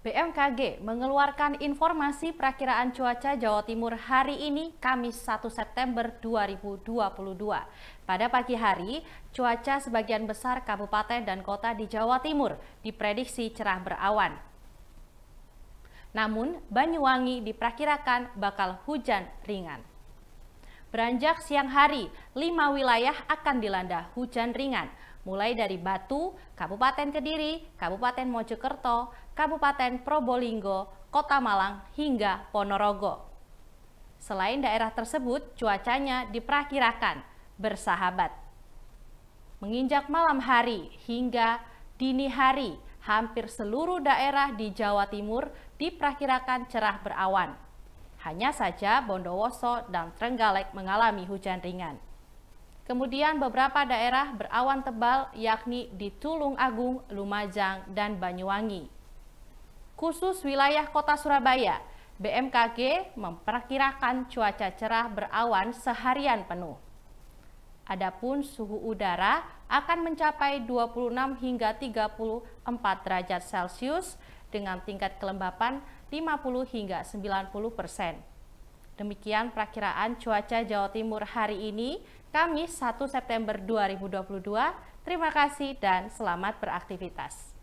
BMKG mengeluarkan informasi perakiraan cuaca Jawa Timur hari ini Kamis 1 September 2022. Pada pagi hari, cuaca sebagian besar kabupaten dan kota di Jawa Timur diprediksi cerah berawan. Namun, Banyuwangi diperkirakan bakal hujan ringan. Beranjak siang hari, lima wilayah akan dilanda hujan ringan, mulai dari Batu, Kabupaten Kediri, Kabupaten Mojokerto, Kabupaten Probolinggo, Kota Malang, hingga Ponorogo. Selain daerah tersebut, cuacanya diperkirakan bersahabat. Menginjak malam hari hingga dini hari, hampir seluruh daerah di Jawa Timur diperkirakan cerah berawan hanya saja Bondowoso dan Trenggalek mengalami hujan ringan. Kemudian beberapa daerah berawan tebal yakni di Tulung Agung, Lumajang, dan Banyuwangi. Khusus wilayah kota Surabaya, BMKG memperkirakan cuaca cerah berawan seharian penuh. Adapun suhu udara akan mencapai 26 hingga 34 derajat Celcius dengan tingkat kelembapan 50 hingga 90 persen. Demikian perakiraan cuaca Jawa Timur hari ini, Kamis 1 September 2022. Terima kasih dan selamat beraktivitas.